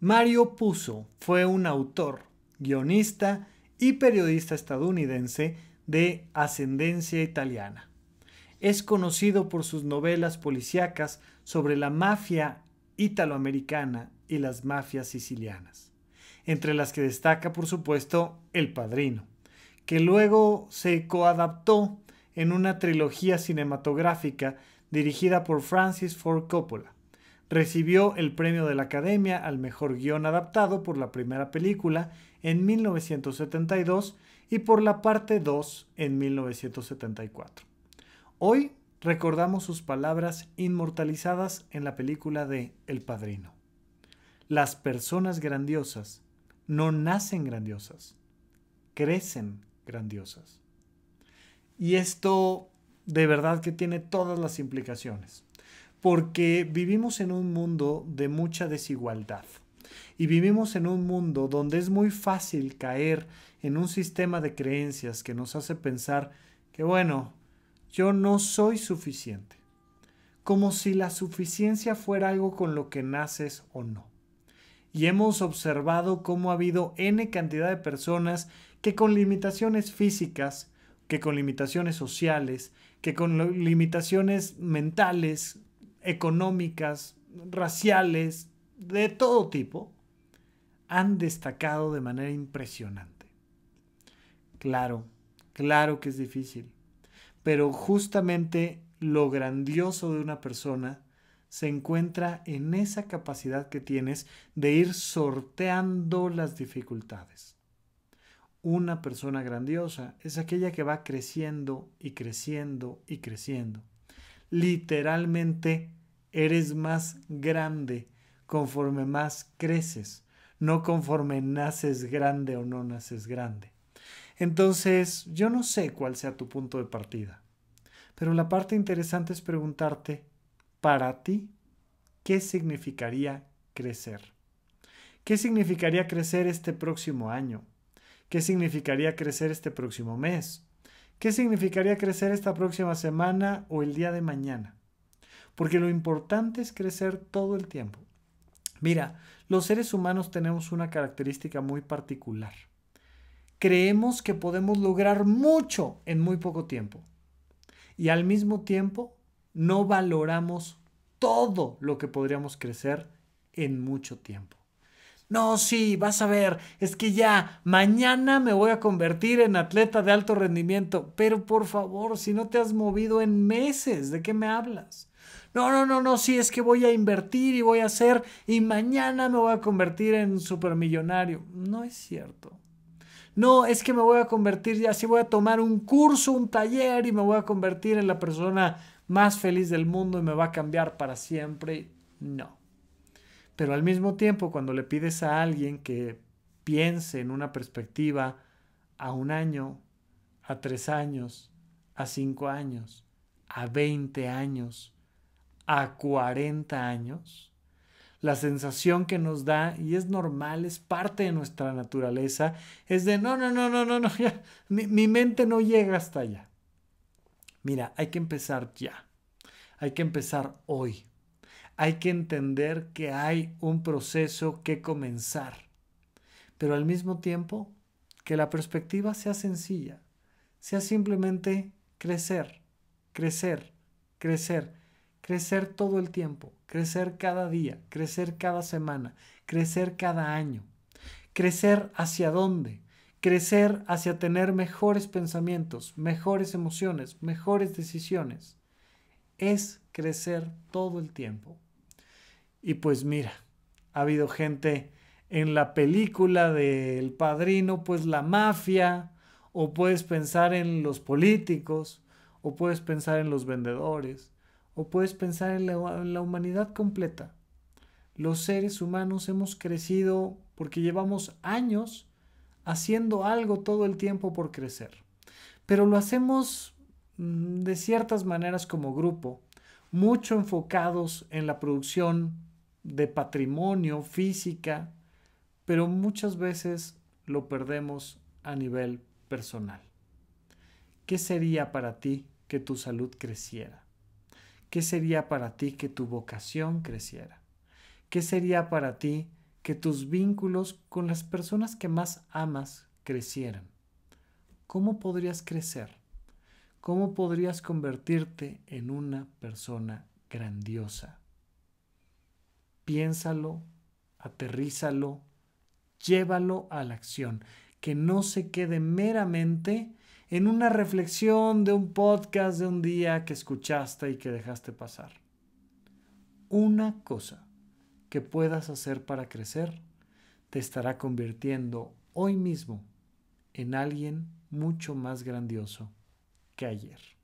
Mario Puzo fue un autor, guionista y periodista estadounidense de ascendencia italiana. Es conocido por sus novelas policíacas sobre la mafia italoamericana y las mafias sicilianas, entre las que destaca por supuesto El Padrino, que luego se coadaptó en una trilogía cinematográfica dirigida por Francis Ford Coppola Recibió el premio de la Academia al mejor guión adaptado por la primera película en 1972 y por la parte 2 en 1974. Hoy recordamos sus palabras inmortalizadas en la película de El Padrino. Las personas grandiosas no nacen grandiosas, crecen grandiosas. Y esto de verdad que tiene todas las implicaciones porque vivimos en un mundo de mucha desigualdad y vivimos en un mundo donde es muy fácil caer en un sistema de creencias que nos hace pensar que bueno, yo no soy suficiente, como si la suficiencia fuera algo con lo que naces o no. Y hemos observado cómo ha habido n cantidad de personas que con limitaciones físicas, que con limitaciones sociales, que con limitaciones mentales, económicas, raciales, de todo tipo, han destacado de manera impresionante. Claro, claro que es difícil, pero justamente lo grandioso de una persona se encuentra en esa capacidad que tienes de ir sorteando las dificultades. Una persona grandiosa es aquella que va creciendo y creciendo y creciendo. Literalmente eres más grande conforme más creces, no conforme naces grande o no naces grande. Entonces, yo no sé cuál sea tu punto de partida, pero la parte interesante es preguntarte, para ti, ¿qué significaría crecer? ¿Qué significaría crecer este próximo año? ¿Qué significaría crecer este próximo mes? ¿Qué significaría crecer esta próxima semana o el día de mañana? porque lo importante es crecer todo el tiempo. Mira, los seres humanos tenemos una característica muy particular. Creemos que podemos lograr mucho en muy poco tiempo. Y al mismo tiempo no valoramos todo lo que podríamos crecer en mucho tiempo. No, sí, vas a ver, es que ya mañana me voy a convertir en atleta de alto rendimiento, pero por favor, si no te has movido en meses, ¿de qué me hablas? No, no, no, no, sí, es que voy a invertir y voy a hacer y mañana me voy a convertir en supermillonario. No es cierto. No, es que me voy a convertir ya, si voy a tomar un curso, un taller y me voy a convertir en la persona más feliz del mundo y me va a cambiar para siempre. No. Pero al mismo tiempo, cuando le pides a alguien que piense en una perspectiva a un año, a tres años, a cinco años, a veinte años, a 40 años, la sensación que nos da, y es normal, es parte de nuestra naturaleza, es de no, no, no, no, no, no, ya, mi, mi mente no llega hasta allá. Mira, hay que empezar ya, hay que empezar hoy, hay que entender que hay un proceso que comenzar, pero al mismo tiempo que la perspectiva sea sencilla, sea simplemente crecer, crecer, crecer crecer todo el tiempo, crecer cada día, crecer cada semana, crecer cada año. Crecer hacia dónde? Crecer hacia tener mejores pensamientos, mejores emociones, mejores decisiones. Es crecer todo el tiempo. Y pues mira, ha habido gente en la película del padrino, pues la mafia, o puedes pensar en los políticos, o puedes pensar en los vendedores, o puedes pensar en la, humanidad completa. Los seres humanos hemos crecido porque llevamos años haciendo algo todo el tiempo por crecer. Pero lo hacemos mm, de ciertas maneras como grupo, mucho enfocados en la producción de patrimonio, física, pero muchas veces lo perdemos a nivel personal. ¿Qué sería para ti que tu salud creciera? ¿Qué sería para ti que tu vocación creciera? ¿Qué sería para ti que tus vínculos con las personas que más amas crecieran? ¿Cómo podrías crecer? ¿Cómo podrías convertirte en una persona grandiosa? Piénsalo, aterrízalo, llévalo a la acción, que no se quede meramente en una reflexión de un podcast de un día que escuchaste y que dejaste pasar. Una cosa que puedas hacer para crecer te estará convirtiendo hoy mismo en alguien mucho más grandioso que ayer.